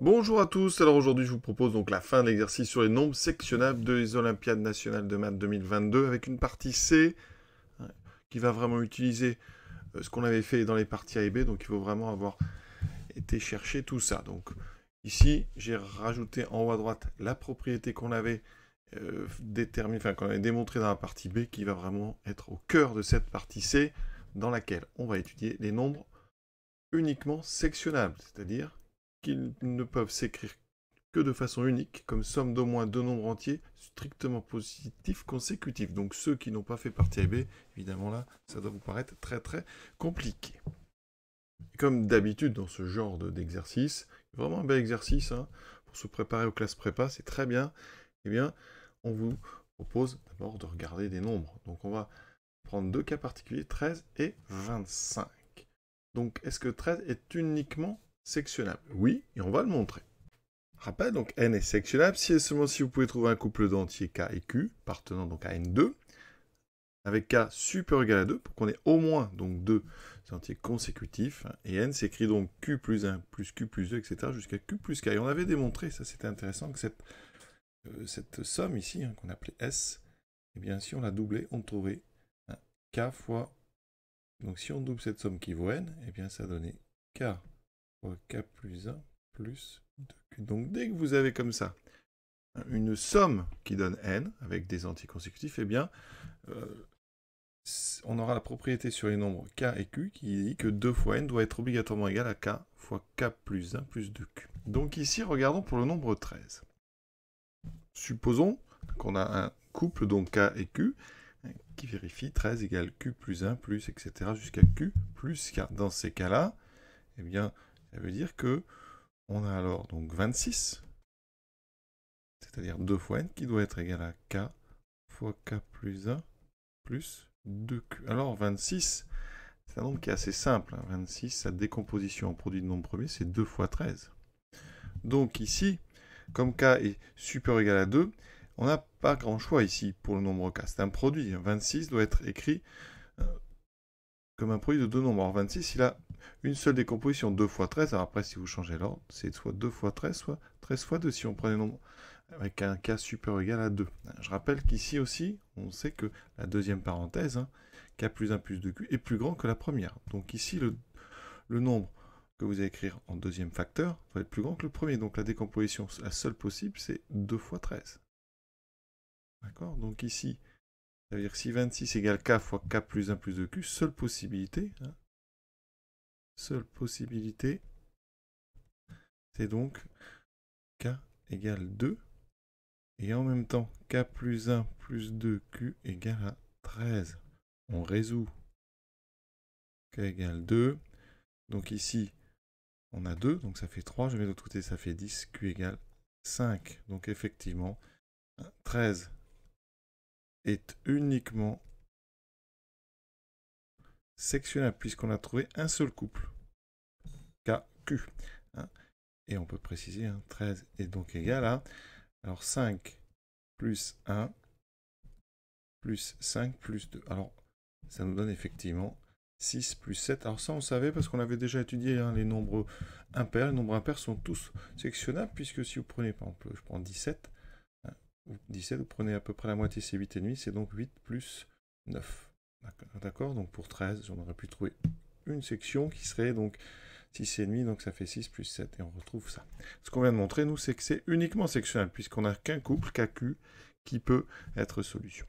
Bonjour à tous, alors aujourd'hui je vous propose donc la fin de l'exercice sur les nombres sectionnables de les Olympiades nationales de maths 2022 avec une partie C qui va vraiment utiliser euh, ce qu'on avait fait dans les parties A et B, donc il faut vraiment avoir été chercher tout ça. Donc ici j'ai rajouté en haut à droite la propriété qu'on avait euh, qu'on avait démontrée dans la partie B qui va vraiment être au cœur de cette partie C dans laquelle on va étudier les nombres uniquement sectionnables, c'est-à-dire qu'ils ne peuvent s'écrire que de façon unique, comme somme d'au moins deux nombres entiers strictement positifs consécutifs. Donc ceux qui n'ont pas fait partie B, évidemment là, ça doit vous paraître très très compliqué. Comme d'habitude dans ce genre d'exercice, vraiment un bel exercice hein, pour se préparer aux classes prépa, c'est très bien. Eh bien, on vous propose d'abord de regarder des nombres. Donc on va prendre deux cas particuliers, 13 et 25. Donc est-ce que 13 est uniquement sectionnable. Oui, et on va le montrer. Rappel, donc n est sectionnable si et seulement si vous pouvez trouver un couple d'entiers k et q, partenant donc à n2, avec k supérieur ou égal à 2, pour qu'on ait au moins donc deux entiers consécutifs. Hein, et n s'écrit donc q plus 1 plus q plus 2, etc. jusqu'à q plus k. Et on avait démontré, ça c'était intéressant, que cette, euh, somme ici, hein, qu'on appelait S, et eh bien si on la doublait, on trouvait k fois... Donc si on double cette somme qui vaut n, et eh bien ça donnait k K plus 1 plus 2Q. Donc dès que vous avez comme ça une somme qui donne n avec des consécutifs, eh bien, euh, on aura la propriété sur les nombres k et q qui dit que 2 fois n doit être obligatoirement égal à k fois k plus 1 plus 2q. Donc ici, regardons pour le nombre 13. Supposons qu'on a un couple, donc k et q, qui vérifie 13 égale q plus 1 plus, etc., jusqu'à q plus k. Dans ces cas-là, eh bien, ça veut dire que on a alors donc 26, c'est-à-dire 2 fois n qui doit être égal à k fois k plus 1 plus 2q. Alors 26, c'est un nombre qui est assez simple. 26, hein. sa décomposition en produit de nombre premier, c'est 2 fois 13. Donc ici, comme k est supérieur égal à 2, on n'a pas grand choix ici pour le nombre k. C'est un produit. 26 hein. doit être écrit euh, comme un produit de deux nombres. En 26, il a une seule décomposition, 2 fois 13. Alors après, si vous changez l'ordre, c'est soit 2 fois 13, soit 13 fois 2 si on prend les nombre avec un k supérieur égal à 2. Je rappelle qu'ici aussi, on sait que la deuxième parenthèse, hein, k plus 1 plus 2q, est plus grand que la première. Donc ici, le, nombre que vous allez écrire en deuxième facteur va être plus grand que le premier. Donc la décomposition, la seule possible, c'est 2 fois 13. D'accord Donc ici, ça veut dire que si 26 égale k fois k plus 1 plus 2q, seule possibilité, hein, seule possibilité, c'est donc k égale 2, et en même temps k plus 1 plus 2q égale à 13. On résout k égale 2, donc ici on a 2, donc ça fait 3, je vais de l'autre côté, ça fait 10, q égale 5. Donc effectivement, 13 est uniquement sectionnable puisqu'on a trouvé un seul couple. KQ. Hein. Et on peut préciser, 13 hein, est donc égal à... Alors 5 plus 1 plus 5 plus 2. Alors ça nous donne effectivement 6 plus 7. Alors ça on savait parce qu'on avait déjà étudié hein, les nombres impairs. Les nombres impairs sont tous sectionnables puisque si vous prenez par exemple, je prends 17, 17, vous prenez à peu près la moitié, c'est 8,5, c'est donc 8 plus 9. D'accord Donc pour 13, on aurait pu trouver une section qui serait donc 6,5, donc ça fait 6 plus 7, et on retrouve ça. Ce qu'on vient de montrer, nous, c'est que c'est uniquement sectionnel, puisqu'on n'a qu'un couple, KQ, qui peut être solution.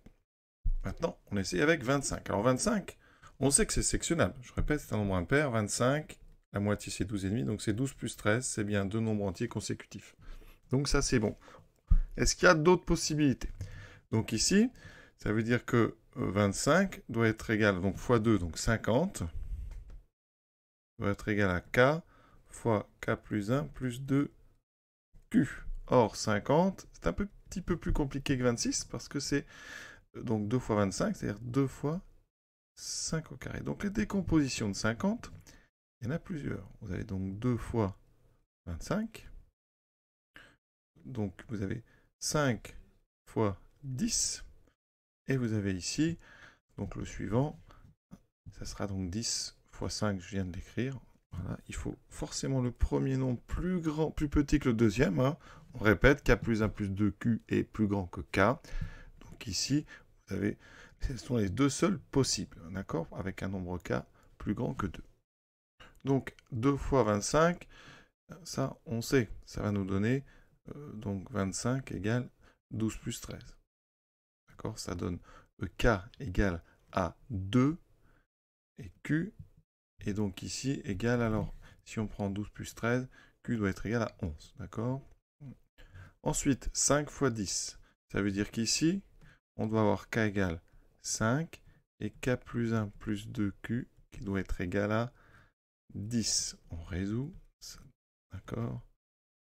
Maintenant, on essaie avec 25. Alors 25, on sait que c'est sectionnable. Je répète, c'est un nombre impair, 25, la moitié c'est 12,5, donc c'est 12 plus 13, c'est bien deux nombres entiers consécutifs. Donc ça c'est bon. Est-ce qu'il y a d'autres possibilités Donc ici, ça veut dire que 25 euh, doit être égal, donc fois 2, donc 50, doit être égal à k fois k plus 1 plus 2q. Or, 50, c'est un petit peu plus compliqué que 26 parce que c'est euh, donc 2 fois 25, c'est-à-dire 2 fois 5 au carré. Donc les décompositions de 50, il y en a plusieurs. Vous avez donc 2 fois 25. Donc vous avez 5 fois 10. Et vous avez ici donc le suivant. Ça sera donc 10 fois 5, je viens de l'écrire. Il faut forcément le premier nombre plus grand, plus petit que le deuxième. Hein. On répète, k plus 1 plus 2q est plus grand que k. Donc ici, vous avez, ce sont les deux seuls possibles, d'accord Avec un nombre k plus grand que 2. Donc 2 fois 25, ça on sait, ça va nous donner euh, donc 25 égale 12 plus 13. D'accord Ça donne e K égale à 2 et Q est donc ici égale alors si on prend 12 plus 13 Q doit être égal à 11 d'accord ensuite 5 fois 10 ça veut dire qu'ici on doit avoir K égale 5 et K plus 1 plus 2Q qui doit être égal à 10 on résout d'accord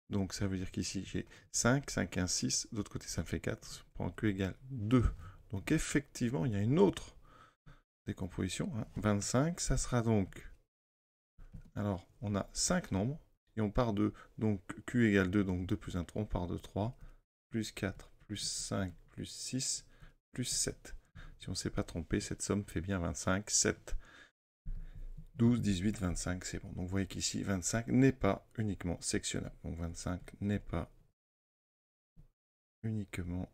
donc ça veut dire qu'ici j'ai 5, 5, 1, 6, d'autre côté ça me fait 4, Je prends Q égale 2. Donc effectivement, il y a une autre décomposition, 25, hein. ça sera donc... Alors, on a 5 nombres, et on part de donc Q égale 2, donc 2 plus 1, on part de 3, plus 4, plus 5, plus 6, plus 7. Si on ne s'est pas trompé, cette somme fait bien 25, 7. 12, 18, 25, c'est bon. Donc vous voyez qu'ici, 25 n'est pas uniquement sectionnable. Donc 25 n'est pas uniquement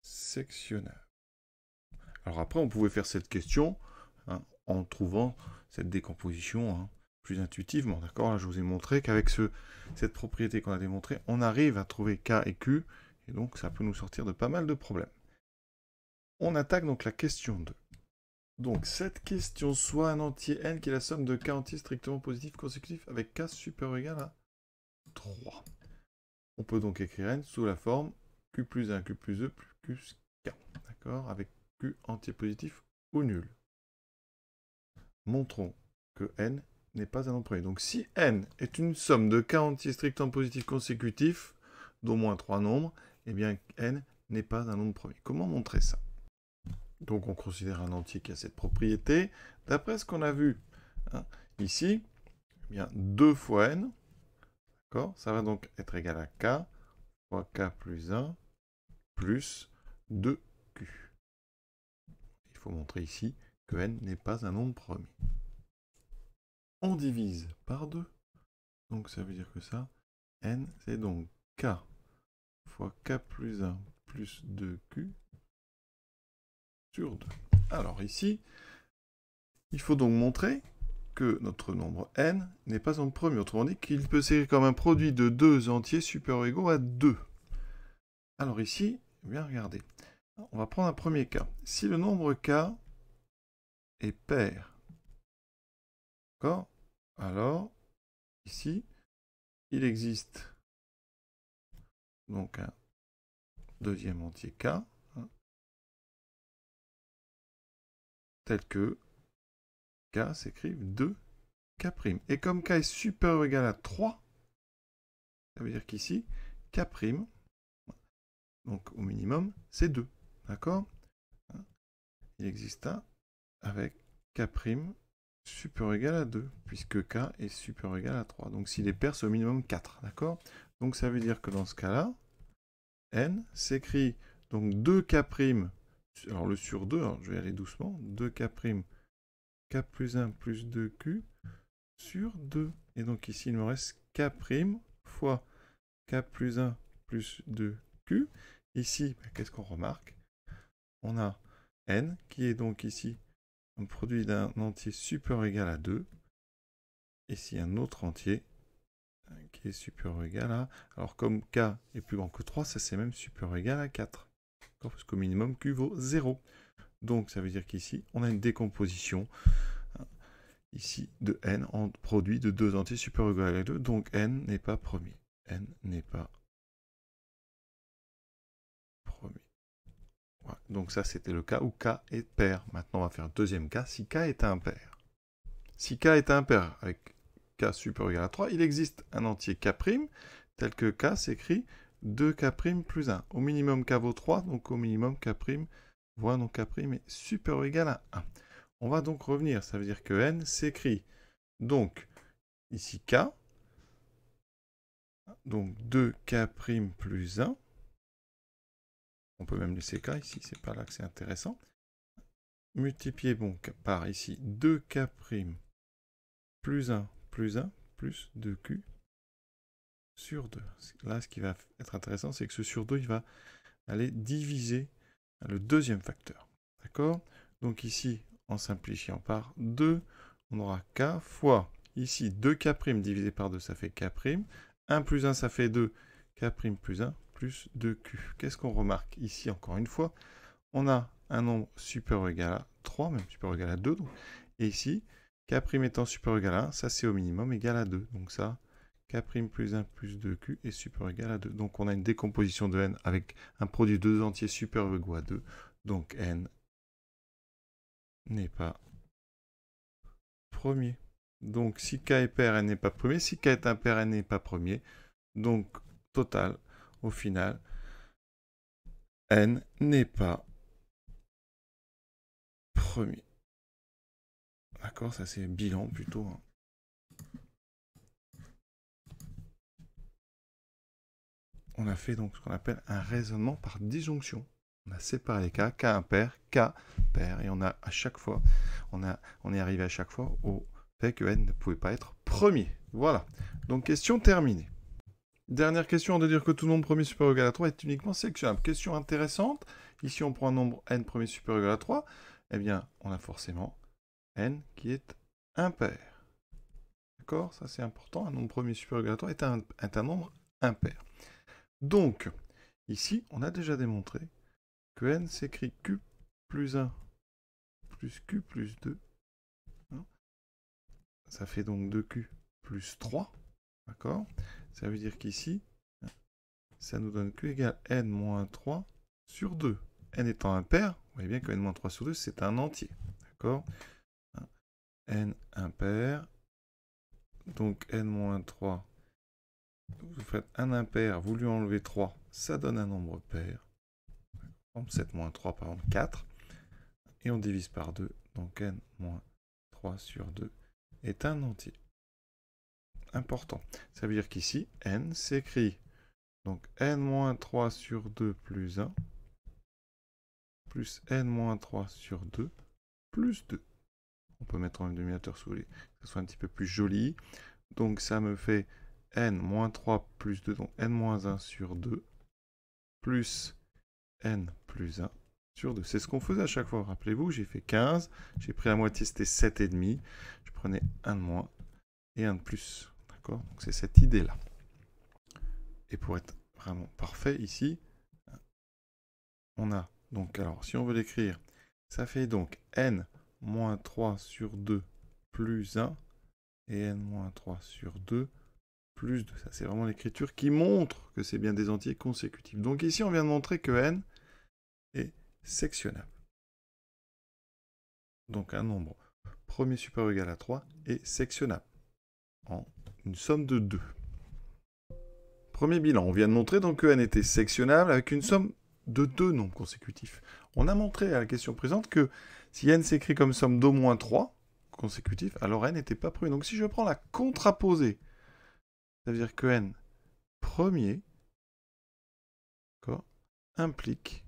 sectionnable. Alors après, on pouvait faire cette question hein, en trouvant cette décomposition hein, plus intuitivement. D'accord Là, je vous ai montré qu'avec cette propriété qu'on a démontrée, on arrive à trouver K et Q. Et donc, ça peut nous sortir de pas mal de problèmes. On attaque donc la question 2. Donc cette question soit un entier n qui est la somme de k entiers strictement positifs consécutifs avec k supérieur ou égal à 3. On peut donc écrire n sous la forme q plus 1, q plus 2, e, plus k. D'accord Avec q entier positif ou nul. Montrons que n n'est pas un nombre premier. Donc si n est une somme de k entiers strictement positifs consécutifs d'au moins 3 nombres, eh bien n n'est pas un nombre premier. Comment montrer ça donc on considère un entier qui a cette propriété. D'après ce qu'on a vu hein. ici, 2 eh fois n, ça va donc être égal à k fois k plus 1 plus 2q. Il faut montrer ici que n n'est pas un nombre premier. On divise par 2, donc ça veut dire que ça, n c'est donc k fois k plus 1 plus 2q alors ici, il faut donc montrer que notre nombre n n'est pas en premier, autrement dit qu'il peut s'écrire comme un produit de deux entiers supérieurs ou égaux à 2. Alors ici, bien regardez, on va prendre un premier cas. Si le nombre k est pair, Alors, ici, il existe donc un deuxième entier k tels que K s'écrit 2 K'. Et comme K est supérieur ou égal à 3, ça veut dire qu'ici, K', donc au minimum, c'est 2. D'accord Il existe un avec K' supérieur ou égal à 2, puisque K est supérieur ou égal à 3. Donc s'il est pair, au minimum 4. D'accord Donc ça veut dire que dans ce cas-là, N s'écrit donc 2K' alors le sur 2, je vais aller doucement, 2K prime, K plus 1 plus 2Q sur 2. Et donc ici, il me reste K fois K plus 1 plus 2Q. Ici, bah, qu'est-ce qu'on remarque On a N qui est donc ici un produit d'un entier supérieur égal à 2. Ici, un autre entier qui est supérieur égal à... Alors comme K est plus grand que 3, ça c'est même supérieur égal à 4 parce qu'au minimum Q vaut 0. Donc ça veut dire qu'ici, on a une décomposition hein, ici de n en produit de deux entiers supérieurs ou à 2, donc n n'est pas premier. n n'est pas premier. Donc ça, c'était le cas où k est pair. Maintenant, on va faire un deuxième cas si k est impair. Si k est impair avec k supérieur à 3, il existe un entier k' tel que k s'écrit 2K' plus 1. Au minimum K vaut 3, donc au minimum K' voit donc K' est super ou égal à 1. On va donc revenir, ça veut dire que N s'écrit donc ici K, donc 2K' plus 1. On peut même laisser K ici, c'est pas là que c'est intéressant. Multiplié donc par ici 2K' plus 1 plus 1 plus 2Q sur 2. Là, ce qui va être intéressant, c'est que ce sur 2, il va aller diviser le deuxième facteur. D'accord Donc ici, en simplifiant par 2, on aura k fois, ici, 2k' divisé par 2, ça fait k'. 1 plus 1, ça fait 2, k' plus 1, plus 2q. Qu'est-ce qu'on remarque ici, encore une fois On a un nombre supérieur ou égal à 3, même supérieur ou égal à 2. et ici, k' étant supérieur ou égal à 1, ça c'est au minimum égal à 2. Donc ça, K' plus 1 plus 2Q est super égal à 2. Donc on a une décomposition de N avec un produit de deux entiers ou égal à 2. Donc N n'est pas premier. Donc si K est pair, N n'est pas premier. Si K est impair, N n'est pas premier. Donc total, au final, N n'est pas premier. D'accord, ça c'est bilan plutôt. Hein. on a fait donc ce qu'on appelle un raisonnement par disjonction. On a séparé les cas, cas impair, cas pair, et on a à chaque fois, on, a, on est arrivé à chaque fois au fait que n ne pouvait pas être premier. Voilà. Donc question terminée. Dernière question, on doit dire que tout nombre premier supérieur ou égal à 3 est uniquement sélectionnable. Question intéressante, ici on prend un nombre n premier supérieur égal à 3, eh bien on a forcément n qui est impair. D'accord Ça c'est important, un nombre premier supérieur égal à 3 est un, est un nombre impair. Donc, ici, on a déjà démontré que n s'écrit q plus 1 plus q plus 2. Hein. Ça fait donc 2q plus 3. D'accord Ça veut dire qu'ici, ça nous donne q égale n moins 3 sur 2. n étant impair, vous voyez bien que n moins 3 sur 2, c'est un entier. D'accord hein. n impair, donc n moins 3 vous faites un impair, vous lui enlevez 3, ça donne un nombre pair. 7 moins 3 par exemple 4. Et on divise par 2, donc n moins 3 sur 2 est un entier. Important. Ça veut dire qu'ici, n s'écrit. Donc n moins 3 sur 2 plus 1, plus n moins 3 sur 2, plus 2. On peut mettre un dénominateur sous les... que ce soit un petit peu plus joli. Donc ça me fait n moins 3 plus 2, donc n moins 1 sur 2, plus n plus 1 sur 2. C'est ce qu'on faisait à chaque fois, rappelez-vous, j'ai fait 15, j'ai pris la moitié, c'était 7,5, je prenais 1 de moins et 1 de plus, d'accord Donc c'est cette idée-là. Et pour être vraiment parfait ici, on a, donc alors si on veut l'écrire, ça fait donc n moins 3 sur 2 plus 1 et n moins 3 sur 2 plus de ça. C'est vraiment l'écriture qui montre que c'est bien des entiers consécutifs. Donc ici, on vient de montrer que n est sectionnable. Donc un nombre premier supérieur égal à 3 est sectionnable en une somme de 2. Premier bilan, on vient de montrer donc que n était sectionnable avec une somme de deux nombres consécutifs. On a montré à la question présente que si n s'écrit comme somme d'au moins 3 consécutifs, alors n n'était pas premier. Donc si je prends la contraposée ça veut dire que n premier implique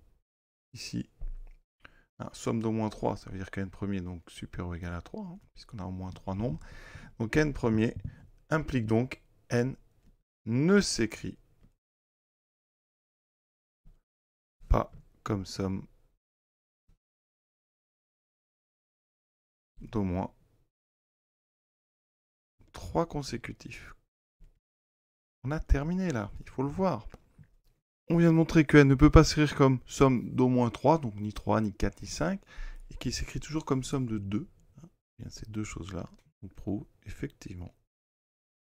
ici somme d'au moins 3, ça veut dire que N premier donc supérieur ou égal à 3, hein, puisqu'on a au moins 3 nombres. Donc n premier implique donc n ne s'écrit pas comme somme d'au moins 3 consécutifs. On a terminé là, il faut le voir. On vient de montrer que n ne peut pas s'écrire comme somme d'au moins 3, donc ni 3, ni 4, ni 5, et qu'il s'écrit toujours comme somme de 2. Eh bien, ces deux choses-là, on prouve effectivement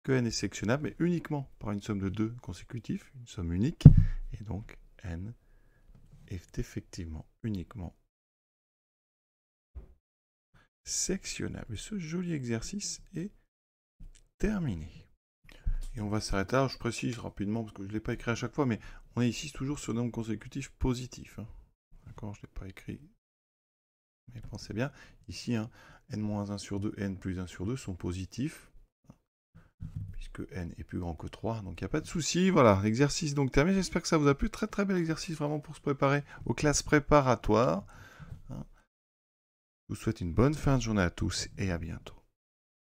que n est sectionnable, mais uniquement par une somme de 2 consécutifs, une somme unique, et donc n est effectivement uniquement sectionnable. Et ce joli exercice est terminé. Et on va s'arrêter là. Je précise rapidement parce que je ne l'ai pas écrit à chaque fois, mais on est ici toujours sur le nombre consécutif positif. Hein. D'accord, je ne l'ai pas écrit. Mais pensez bien, ici, hein, n-1 sur 2 et n plus 1 sur 2 sont positifs. Puisque n est plus grand que 3, donc il n'y a pas de souci. Voilà, l'exercice donc terminé. J'espère que ça vous a plu. Très très bel exercice vraiment pour se préparer aux classes préparatoires. Hein. Je vous souhaite une bonne fin de journée à tous et à bientôt.